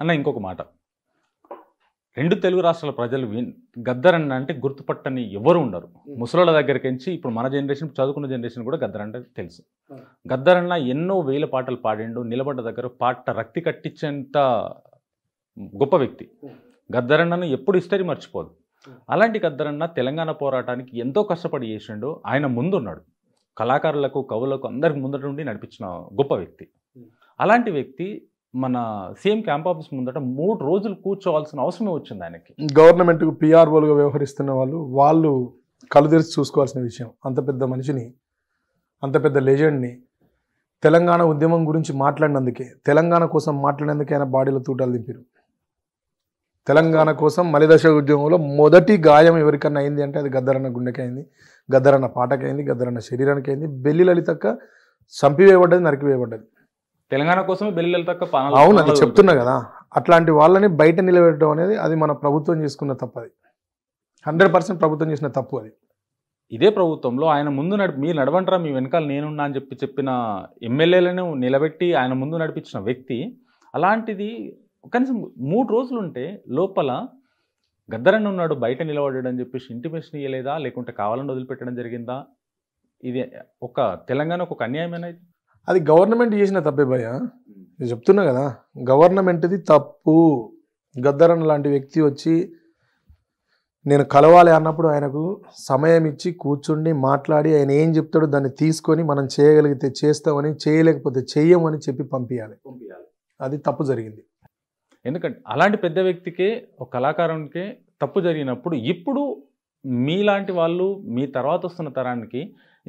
అన్న ఇంకొక మాట రెండు తెలుగు రాష్ట్రాల ప్రజలు గద్దరన్న అంటే గుర్తుపట్టని ఎవరు ఉండరు ముసలాళ్ళ దగ్గరికి ఇప్పుడు మన జనరేషన్ చదువుకున్న జనరేషన్ కూడా గద్దరంటే తెలుసు గద్దరన్న ఎన్నో వేల పాటలు పాడిండు నిలబడ్డ దగ్గర పాట రక్తి కట్టించేంత గొప్ప వ్యక్తి గద్దరన్నను ఎప్పుడు హిస్టరీ మర్చిపోదు అలాంటి గద్దరన్న తెలంగాణ పోరాటానికి ఎంతో కష్టపడి చేసిండు ఆయన ముందున్నాడు కళాకారులకు కవులకు అందరికి ముందట నుండి నడిపించిన గొప్ప వ్యక్తి అలాంటి వ్యక్తి మన సీఎం క్యాంప్ ఆఫీస్ ముందట మూడు రోజులు కూర్చోవాల్సిన అవసరమే వచ్చింది ఆయనకి గవర్నమెంట్ పిఆర్ఓలుగా వ్యవహరిస్తున్న వాళ్ళు వాళ్ళు కళ్ళు తెరిచి చూసుకోవాల్సిన విషయం అంత పెద్ద మనిషిని అంత పెద్ద లెజెండ్ని తెలంగాణ ఉద్యమం గురించి మాట్లాడినందుకే తెలంగాణ కోసం మాట్లాడినందుకే ఆయన బాడీలో తూటాలు దింపారు తెలంగాణ కోసం మలిదశ ఉద్యమంలో మొదటి గాయం ఎవరికన్నా అయింది అంటే అది గద్దరన్న గుండెకి అయింది గద్దరన్న పాటకైంది గద్దరన్న శరీరానికి అయింది బెల్లి లలితక్క చంపివేయబడ్డది నరికివేయబడ్డది తెలంగాణ కోసం బెల్లి తక్క అవును అది చెప్తున్నా కదా అట్లాంటి వాళ్ళని బయట నిలబెట్టడం అనేది అది మన ప్రభుత్వం చేసుకున్న తప్పు అది హండ్రెడ్ పర్సెంట్ ప్రభుత్వం చేసిన తప్పు అది ఇదే ప్రభుత్వంలో ఆయన ముందు నడి మీరు నడవంటారా మీ వెనకాల నేనున్నా అని చెప్పి చెప్పిన ఎమ్మెల్యేలను నిలబెట్టి ఆయన ముందు నడిపించిన వ్యక్తి అలాంటిది కనీసం మూడు రోజులు ఉంటే లోపల గద్దరన్న ఉన్నాడు బయట నిలబడ్డాడు అని చెప్పేసి ఇంటిమేషన్ ఇవ్వలేదా లేకుంటే కావాలని వదిలిపెట్టడం జరిగిందా ఇది ఒక తెలంగాణకు ఒక అన్యాయమేనా అది గవర్నమెంట్ చేసిన తప్పే భయ నేను చెప్తున్నా కదా గవర్నమెంట్ది తప్పు గద్దరన్ లాంటి వ్యక్తి వచ్చి నేను కలవాలి అన్నప్పుడు ఆయనకు సమయం ఇచ్చి కూర్చుండి మాట్లాడి ఆయన ఏం చెప్తాడో దాన్ని తీసుకొని మనం చేయగలిగితే చేస్తామని చేయలేకపోతే చెయ్యమని చెప్పి పంపించాలి అది తప్పు జరిగింది ఎందుకంటే అలాంటి పెద్ద వ్యక్తికే ఒక కళాకారునికే తప్పు జరిగినప్పుడు ఇప్పుడు మీలాంటి వాళ్ళు మీ తర్వాత వస్తున్న తరానికి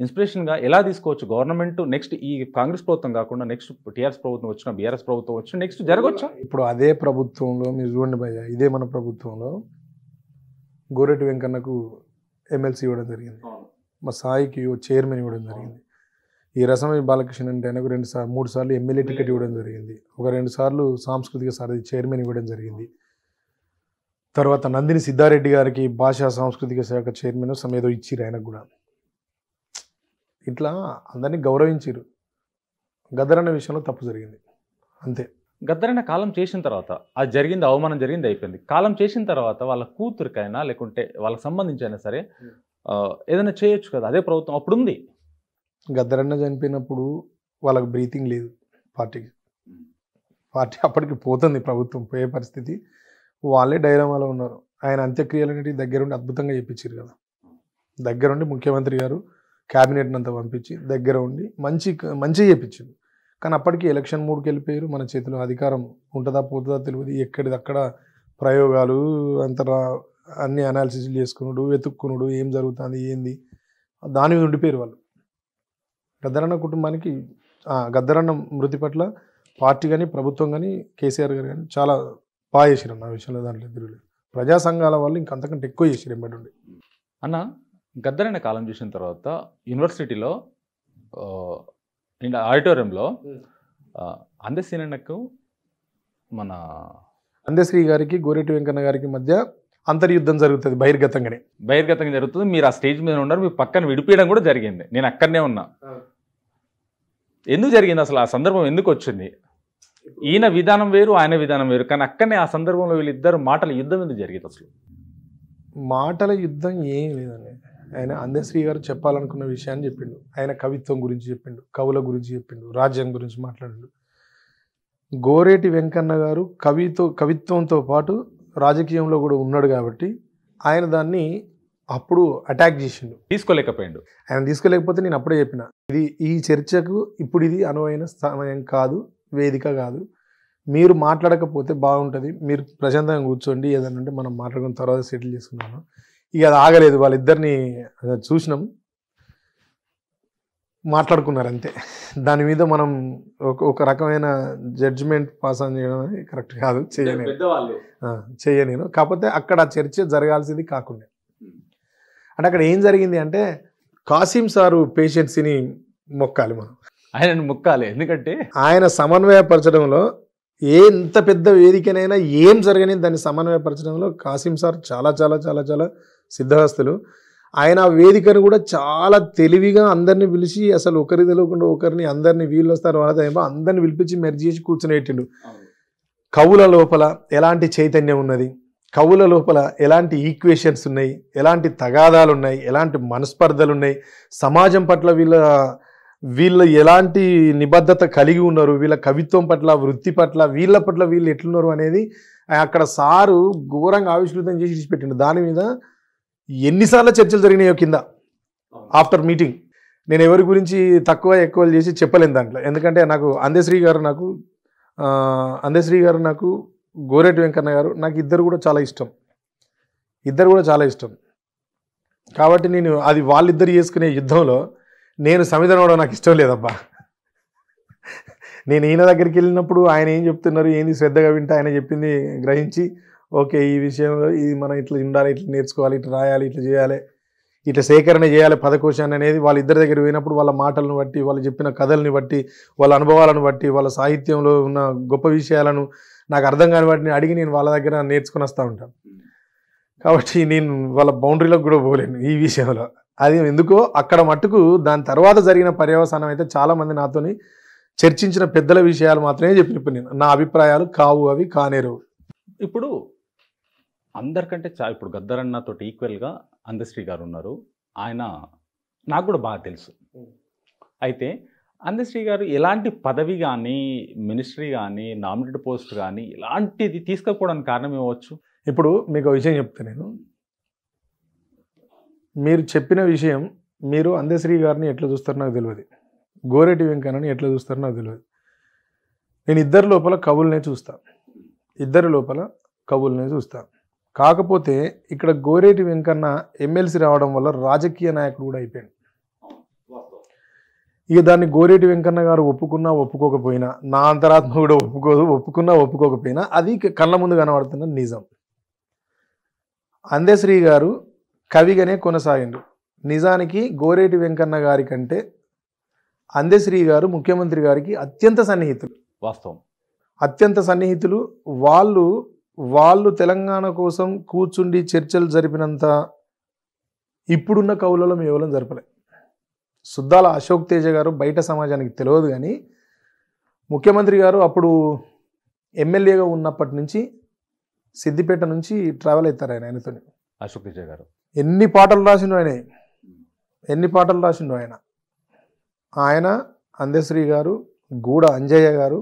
ఇన్స్పిరేషన్గా ఎలా తీసుకోవచ్చు గవర్నమెంట్ నెక్స్ట్ ఈ కాంగ్రెస్ ప్రభుత్వం కాకుండా నెక్స్ట్ టీఆర్ఎస్ ప్రభుత్వం వచ్చిన బీఆర్ఎస్ ప్రభుత్వం వచ్చిన నెక్స్ట్ జరగవచ్చు ఇప్పుడు అదే ప్రభుత్వంలో మీరు చూడండి భయ ఇదే మన ప్రభుత్వంలో గోరెడ్డి వెంకన్నకు ఎమ్మెల్సీ ఇవ్వడం జరిగింది మా సాయికి చైర్మన్ ఇవ్వడం జరిగింది ఈ రసమయ బాలకృష్ణ అంటే ఆయనకు రెండు సార్లు మూడు సార్లు ఎమ్మెల్యే టికెట్ ఇవ్వడం జరిగింది ఒక రెండు సార్లు సాంస్కృతిక సారథి చైర్మన్ ఇవ్వడం జరిగింది తర్వాత నందిని సిద్ధారెడ్డి గారికి భాషా సాంస్కృతిక శాఖ చైర్మన్ సమేదో ఇచ్చిరు ఆయనకు కూడా ఇట్లా అందరినీ గౌరవించారు గద్దరన్న విషయంలో తప్పు జరిగింది అంతే గద్దరన్న కాలం చేసిన తర్వాత అది జరిగింది అవమానం జరిగింది అయిపోయింది కాలం చేసిన తర్వాత వాళ్ళ కూతురికైనా లేకుంటే వాళ్ళకి సంబంధించైనా సరే ఏదైనా చేయొచ్చు కదా అదే ప్రభుత్వం అప్పుడు ఉంది గద్దరన్న చనిపోయినప్పుడు వాళ్ళకి బ్రీతింగ్ లేదు పార్టీకి పార్టీ అప్పటికి పోతుంది ప్రభుత్వం పోయే పరిస్థితి వాళ్ళే డైలమాలో ఉన్నారు ఆయన అంత్యక్రియలు అనేటివి దగ్గరుండి అద్భుతంగా చేయించారు కదా దగ్గరుండి ముఖ్యమంత్రి గారు క్యాబినెట్ని అంతా పంపించి దగ్గర ఉండి మంచి మంచి చేయించింది కానీ అప్పటికి ఎలక్షన్ మూడుకి వెళ్ళిపోయారు మన చేతిలో అధికారం ఉంటుందా పోతుందా తెలియదు ఎక్కడిది అక్కడ ప్రయోగాలు అంతరా అన్ని అనాలిసిస్ చేసుకున్నాడు వెతుక్కున్నాడు ఏం జరుగుతుంది ఏంది దాని మీద ఉండిపోయారు వాళ్ళు గద్దరన్న కుటుంబానికి గద్దరన్న మృతి పట్ల పార్టీ కానీ ప్రభుత్వం కానీ కేసీఆర్ గారు కానీ చాలా బాగా చేసిరు నా విషయంలో దాంట్లో ఎదురు ప్రజా సంఘాల వాళ్ళు ఇంకంతకంటే ఎక్కువ చేసిరు ఎంబడి అన్న గద్దర్ అనే కాలం చూసిన తర్వాత యూనివర్సిటీలో ఆడిటోరియంలో అందసీనకు మన అందశ్రీ గారికి గోరెటి వెంకన్న గారికి మధ్య అంతర్యుద్ధం జరుగుతుంది బహిర్గతంగానే బహిర్గతంగా జరుగుతుంది మీరు ఆ స్టేజ్ మీద ఉన్నారు మీ పక్కన విడిపించడం కూడా జరిగింది నేను అక్కడనే ఉన్నా ఎందుకు జరిగింది అసలు ఆ సందర్భం ఎందుకు వచ్చింది ఈయన విధానం వేరు ఆయన విధానం వేరు కానీ అక్కడనే ఆ సందర్భంలో వీళ్ళిద్దరు మాటల యుద్ధం ఎందుకు జరిగింది అసలు మాటల యుద్ధం ఏం లేదండి ఆయన అందశ్రీ గారు చెప్పాలనుకున్న విషయాన్ని చెప్పిండు ఆయన కవిత్వం గురించి చెప్పిండు కవుల గురించి చెప్పిండు రాజ్యం గురించి మాట్లాడిండు గోరేటి వెంకన్న గారు కవితో కవిత్వంతో పాటు రాజకీయంలో కూడా ఉన్నాడు కాబట్టి ఆయన దాన్ని అప్పుడు అటాక్ చేసిండు తీసుకోలేకపోయాడు ఆయన తీసుకోలేకపోతే నేను అప్పుడే చెప్పిన ఇది ఈ చర్చకు ఇప్పుడు ఇది అనువైన సమయం కాదు వేదిక కాదు మీరు మాట్లాడకపోతే బాగుంటుంది మీరు ప్రశాంతంగా కూర్చోండి ఏదనంటే మనం మాట్లాడుకున్న తర్వాత సెటిల్ చేసుకున్నాను ఇక అది ఆగలేదు వాళ్ళిద్దరిని చూసినాం మాట్లాడుకున్నారు అంతే దాని మీద మనం ఒక ఒక రకమైన జడ్జిమెంట్ పాస్ ఆన్ చేయడం అనేది కరెక్ట్ కాదు చేయలేను చేయలేను కాకపోతే అక్కడ చర్చ జరగాల్సింది కాకుండా అంటే అక్కడ ఏం జరిగింది అంటే కాసిం సారు పేషెంట్స్ని మొక్కాలి మనం ఆయన మొక్కాలి ఎందుకంటే ఆయన సమన్వయపరచడంలో ఏ ఎంత పెద్ద వేదికనైనా ఏం జరగని దాన్ని సమన్వయపరచడంలో కాసిం సార్ చాలా చాలా చాలా చాలా సిద్ధహస్తులు ఆయన వేదికను కూడా చాలా తెలివిగా అందరిని పిలిచి అసలు ఒకరి తెలియకుండా ఒకరిని అందరినీ వీళ్ళు వస్తారు వాళ్ళ ఏమో అందరిని పిలిపించి మెర్జ్ చేసి కూర్చునేటిండు కవుల లోపల ఎలాంటి చైతన్యం ఉన్నది కవుల లోపల ఎలాంటి ఈక్వేషన్స్ ఉన్నాయి ఎలాంటి తగాదాలు ఉన్నాయి ఎలాంటి మనస్పర్ధలు ఉన్నాయి సమాజం పట్ల వీళ్ళ వీళ్ళు ఎలాంటి నిబద్ధత కలిగి ఉన్నారు వీళ్ళ కవిత్వం పట్ల వృత్తి పట్ల వీళ్ళ పట్ల వీళ్ళు ఎట్లున్నారు అనేది అక్కడ సారు ఘోరంగా ఆవిష్కృతం చేసి విడిచిపెట్టిండు దాని మీద ఎన్నిసార్లు చర్చలు జరిగినాయో కింద ఆఫ్టర్ మీటింగ్ నేను ఎవరి గురించి తక్కువ ఎక్కువ చేసి చెప్పలేను దాంట్లో ఎందుకంటే నాకు అందేశ్రీ గారు నాకు అందేశ్రీ గారు నాకు గోరెటి వెంకన్న గారు నాకు ఇద్దరు కూడా చాలా ఇష్టం ఇద్దరు కూడా చాలా ఇష్టం కాబట్టి నేను అది వాళ్ళిద్దరు చేసుకునే యుద్ధంలో నేను అవడం నాకు ఇష్టం లేదబ్బా నేను ఈయన దగ్గరికి వెళ్ళినప్పుడు ఆయన ఏం చెప్తున్నారు ఏంది శ్రద్ధగా వింటే ఆయన చెప్పింది గ్రహించి ఓకే ఈ విషయంలో ఇది మనం ఇట్లా ఉండాలి ఇట్లా నేర్చుకోవాలి ఇట్లా రాయాలి ఇట్లా చేయాలి ఇట్లా సేకరణ చేయాలి పదకోశాన్ని అనేది వాళ్ళ ఇద్దరి దగ్గర పోయినప్పుడు వాళ్ళ మాటలను బట్టి వాళ్ళు చెప్పిన కథల్ని బట్టి వాళ్ళ అనుభవాలను బట్టి వాళ్ళ సాహిత్యంలో ఉన్న గొప్ప విషయాలను నాకు అర్థం కాని వాటిని అడిగి నేను వాళ్ళ దగ్గర నేర్చుకుని వస్తూ ఉంటాను కాబట్టి నేను వాళ్ళ బౌండరీలోకి కూడా పోలేను ఈ విషయంలో అది ఎందుకో అక్కడ మట్టుకు దాని తర్వాత జరిగిన పర్యవసానం అయితే చాలామంది నాతోని చర్చించిన పెద్దల విషయాలు మాత్రమే చెప్పినప్పుడు నేను నా అభిప్రాయాలు కావు అవి కానేరు ఇప్పుడు అందరికంటే చా ఇప్పుడు గద్దరన్నతో ఈక్వల్గా అందశ్రీ గారు ఉన్నారు ఆయన నాకు కూడా బాగా తెలుసు అయితే అందశ్రీ గారు ఎలాంటి పదవి కానీ మినిస్ట్రీ కానీ నామినేటెడ్ పోస్ట్ కానీ ఇలాంటిది తీసుకోకపోవడానికి కారణం ఇవ్వచ్చు ఇప్పుడు మీకు విషయం చెప్తాను నేను మీరు చెప్పిన విషయం మీరు అందశ్రీ గారిని ఎట్లా చూస్తారో నాకు తెలియదు గోరెటి వెంకన్నని ఎట్లా చూస్తారో నాకు తెలియదు నేను ఇద్దరు లోపల కవులనే చూస్తాను ఇద్దరు లోపల కవుల్నే చూస్తాను కాకపోతే ఇక్కడ గోరేటి వెంకన్న ఎమ్మెల్సీ రావడం వల్ల రాజకీయ నాయకుడు కూడా అయిపోయాడు ఇక దాన్ని గోరేటి వెంకన్న గారు ఒప్పుకున్నా ఒప్పుకోకపోయినా నా అంతరాత్మ కూడా ఒప్పుకోదు ఒప్పుకున్నా ఒప్పుకోకపోయినా అది కళ్ళ ముందు కనబడుతున్న నిజం అందేశ్రీ గారు కవిగానే కొనసాగిండు నిజానికి గోరేటి వెంకన్న గారి కంటే అందేశ్రీ గారు ముఖ్యమంత్రి గారికి అత్యంత సన్నిహితులు వాస్తవం అత్యంత సన్నిహితులు వాళ్ళు వాళ్ళు తెలంగాణ కోసం కూర్చుండి చర్చలు జరిపినంత ఇప్పుడున్న కవులలో మేము ఎవరం జరపలే సుద్దాల అశోక్ తేజ గారు బయట సమాజానికి తెలియదు కానీ ముఖ్యమంత్రి గారు అప్పుడు ఎమ్మెల్యేగా ఉన్నప్పటి నుంచి సిద్దిపేట నుంచి ట్రావెల్ అవుతారు ఆయన ఆయనతో అశోక్ తేజ గారు ఎన్ని పాటలు రాసిండు ఆయన ఎన్ని పాటలు రాసిండు ఆయన ఆయన అందశ్రీ గారు గూడ అంజయ్య గారు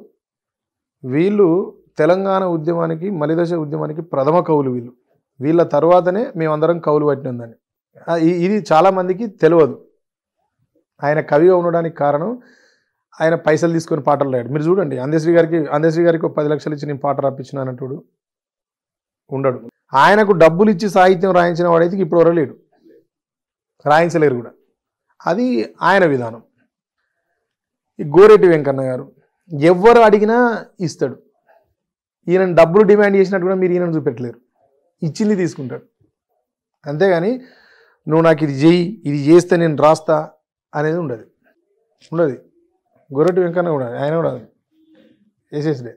వీళ్ళు తెలంగాణ ఉద్యమానికి మలిదశ ఉద్యమానికి ప్రథమ కవులు వీళ్ళు వీళ్ళ తర్వాతనే మేమందరం కవులు పట్టినందని ఇది చాలామందికి తెలియదు ఆయన కవిగా ఉండడానికి కారణం ఆయన పైసలు తీసుకొని పాటలు రాయడు మీరు చూడండి అందశ్రీ గారికి అందశ్రీ గారికి పది లక్షలు ఇచ్చి నేను పాట రాపించిన అన్నట్టు ఉండడు ఆయనకు డబ్బులు ఇచ్చి సాహిత్యం రాయించిన వాడైతే ఇప్పుడు ఎవరో లేడు రాయించలేరు కూడా అది ఆయన విధానం ఈ గోరెడ్డి వెంకన్న గారు ఎవరు అడిగినా ఇస్తాడు ఈయన డబ్బులు డిమాండ్ చేసినట్టు కూడా మీరు ఈయనను చూపెట్టలేరు ఇచ్చింది తీసుకుంటాడు అంతేగాని నువ్వు నాకు ఇది చేయి ఇది చేస్తే నేను రాస్తా అనేది ఉండదు ఉండదు గొర్రెటి వెంకన్న కూడా ఆయన కూడా వేసేసిడే